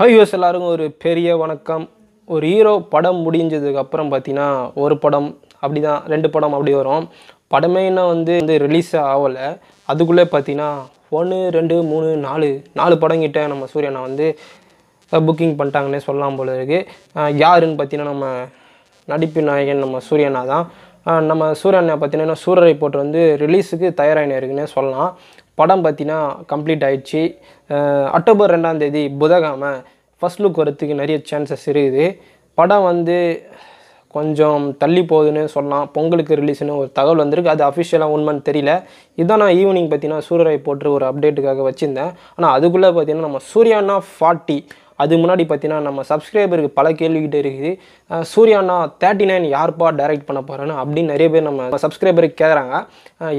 high US எல்லோரும் ஒரு பெரிய வணக்கம் ஒரு ஹீரோ படம் முடிஞ்சதுக்கு அப்புறம் பார்த்தீங்கன்னா ஒரு படம் அப்படி தான் ரெண்டு படம் அப்படி வரும் படமே இன்னும் வந்து வந்து ரிலீஸ் ஆகலை அதுக்குள்ளே பார்த்தீங்கன்னா ஒன்று ரெண்டு மூணு நாலு நாலு படம் கிட்ட நம்ம சூரியனை வந்து புக்கிங் பண்ணிட்டாங்கன்னே சொல்லலாம் போல இருக்குது யாருன்னு பார்த்தீங்கன்னா நம்ம நடிப்பு நாயகன் நம்ம சூரியனா தான் நம்ம சூரியனை பார்த்தீங்கன்னா சூரரை போட்டு வந்து ரிலீஸுக்கு தயாராகினே இருக்குன்னே சொல்லலாம் படம் பார்த்தீங்கன்னா கம்ப்ளீட் ஆகிடுச்சு அக்டோபர் ரெண்டாந்தேதி புதகாம ஃபஸ்ட் லுக் வரத்துக்கு நிறைய சான்சஸ் இருக்குது படம் வந்து கொஞ்சம் தள்ளி போகுதுன்னு சொல்லலாம் பொங்கலுக்கு ரிலீஸ்னு ஒரு தகவல் வந்திருக்கு அது அஃபிஷியலாக உண்மைன்னு தெரியல இதான் நான் ஈவினிங் பார்த்தீங்கன்னா சூரியரை போட்டு ஒரு அப்டேட்டுக்காக வச்சுருந்தேன் ஆனால் அதுக்குள்ளே பார்த்தீங்கன்னா நம்ம சூர்யானா ஃபார்ட்டி அது முன்னாடி பார்த்தீங்கன்னா நம்ம சப்ஸ்கிரைபருக்கு பல கேள்விக்கிட்டே இருக்குது சூர்யாண்ணா தேர்ட்டி நைன் யார்ப்பா டைரக்ட் பண்ண போகிறான்னு அப்படின்னு நிறைய பேர் நம்ம சப்ஸ்கிரைபருக்கு கேட்குறாங்க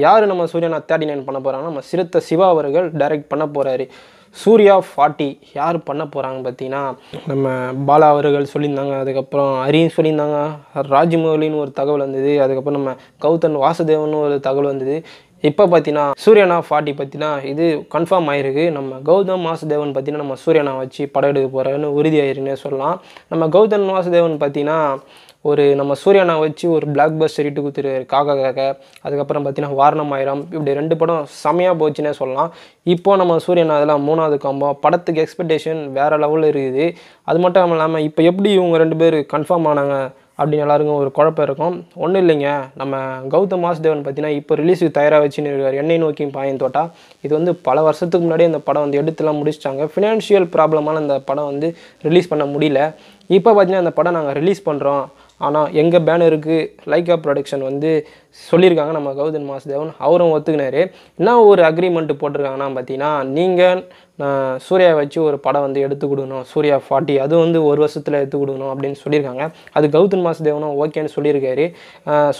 யார் நம்ம சூர்யாண்ணா தேர்ட்டி நைன் பண்ண போகிறாங்கன்னா நம்ம சிறுத்த சிவா அவர்கள் டைரக்ட் பண்ண போகிறாரு சூர்யா ஃபார்ட்டி யார் பண்ண போகிறாங்க பார்த்தீங்கன்னா நம்ம பாலா அவர்கள் சொல்லியிருந்தாங்க அதுக்கப்புறம் ஹரியும் சொல்லியிருந்தாங்க ராஜ்மௌலின்னு ஒரு தகவல் வந்தது அதுக்கப்புறம் நம்ம கௌதன் வாசுதேவன் ஒரு தகவல் வந்தது இப்போ பார்த்தீங்கன்னா சூரியனா ஃபாட்டி பார்த்தீங்கன்னா இது கன்ஃபார்ம் ஆயிருக்கு நம்ம கௌதம் வாசுதேவன் பார்த்தீங்கன்னா நம்ம சூரியனா வச்சு படம் எடுக்க போகிறோன்னு உறுதியாயிருன்னு சொல்லலாம் நம்ம கௌதம் வாசுதேவன் பார்த்தீங்கன்னா ஒரு நம்ம சூரியனா வச்சு ஒரு பிளாக் பஸ்டர் இட்டு கொடுத்துரு காக்கா காக்க அதுக்கப்புறம் பார்த்தீங்கன்னா வாரணம் ஆயிரம் இப்படி ரெண்டு படம் செமையாக போச்சுன்னே சொல்லலாம் இப்போ நம்ம சூரியனா அதெல்லாம் மூணாவது காம்போ படத்துக்கு எக்ஸ்பெக்டேஷன் வேறு லெவலில் இருக்குது அது மட்டும் இல்லாமல் இப்போ எப்படி இவங்க ரெண்டு பேர் கன்ஃபார்ம் ஆனாங்க அப்படின்னு எல்லாருக்கும் ஒரு குழப்பம் இருக்கும் ஒன்றும் இல்லைங்க நம்ம கௌதம் வாசுதேவன் பார்த்தீங்கன்னா இப்போ ரிலீஸ் தயாராக வச்சுன்னு இருக்கார் என்னை நோக்கியும் பாயம் தோட்டா இது வந்து பல வருஷத்துக்கு முன்னாடி அந்த படம் வந்து எடுத்துலாம் முடிச்சிட்டாங்க ஃபினான்ஷியல் ப்ராப்ளமான அந்த படம் வந்து ரிலீஸ் பண்ண முடியல இப்போ பார்த்தீங்கன்னா அந்த படம் நாங்கள் ரிலீஸ் பண்ணுறோம் ஆனால் எங்கள் பேனருக்கு லைக்கா ப்ரொடக்ஷன் வந்து சொல்லியிருக்காங்க நம்ம கௌதம் மாசுதேவன் அவரும் ஒத்துக்கினார் என்ன ஒரு அக்ரிமெண்ட்டு போட்டிருக்காங்கன்னா பார்த்தீங்கன்னா நீங்கள் சூர்யா வச்சு ஒரு படம் வந்து எடுத்து கொடுக்கணும் சூர்யா ஃபார்ட்டி அது வந்து ஒரு வருஷத்தில் எடுத்து கொடுக்கணும் அப்படின்னு சொல்லியிருக்காங்க அது கௌதம் தேவனும் ஓகேன்னு சொல்லியிருக்காரு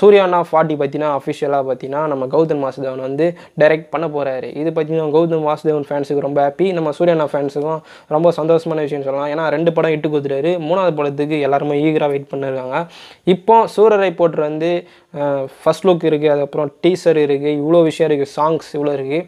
சூர்யானா ஃபார்ட்டி பற்றினா அஃபிஷியலாக பார்த்தீங்கன்னா நம்ம கௌதம் தேவன் வந்து டைரெக்ட் பண்ண போகிறாரு இது பார்த்தீங்கன்னா கௌதம் வாசுதேவன் ஃபேன்ஸுக்கு ரொம்ப ஹாப்பி நம்ம சூர்யானா ஃபேன்ஸுக்கும் ரொம்ப சந்தோஷமான விஷயம் சொல்லலாம் ஏன்னா ரெண்டு படம் இட்டு கொடுத்துட்டாரு மூணாவது படத்துக்கு எல்லாருமே ஈகராக வெயிட் பண்ணியிருக்காங்க இப்போ சூரரை போட்டு வந்து ஃபஸ்ட் லுக் இருக்குது அதுக்கப்புறம் டீசர் இருக்குது இவ்வளோ விஷயம் இருக்குது சாங்ஸ் இவ்வளோ இருக்குது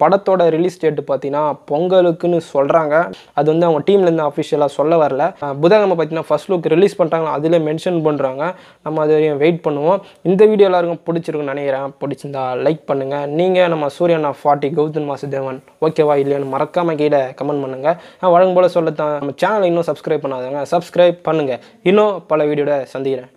படத்தோட ரிலீஸ் டேட்டு பார்த்தீங்கன்னா பொங்கலுக்குன்னு சொல்கிறாங்க அது வந்து அவங்க டீம்லேருந்து அஃபிஷியலாக சொல்ல வரல புதன்கிழமை பார்த்தீங்கன்னா ஃபஸ்ட் லுக் ரிலீஸ் பண்ணுறாங்க அதில் மென்ஷன் பண்ணுறாங்க நம்ம அது வரையும் வெயிட் பண்ணுவோம் இந்த வீடியோ எல்லாருக்கும் பிடிச்சிருக்குன்னு நினைக்கிறேன் பிடிச்சிருந்தா லைக் பண்ணுங்கள் நீங்கள் நம்ம சூரியனா ஃபார்ட்டி கௌதம் மாசுதேவன் ஓகேவா இல்லையான்னு மறக்காமல் கீழே கமெண்ட் பண்ணுங்கள் வழங்கும் போல் சொல்லத்தான் நம்ம சேனலை இன்னும் சப்ஸ்கிரைப் பண்ணாதாங்க சப்ஸ்கிரைப் பண்ணுங்கள் இன்னும் பல வீடியோட சந்திக்கிறேன்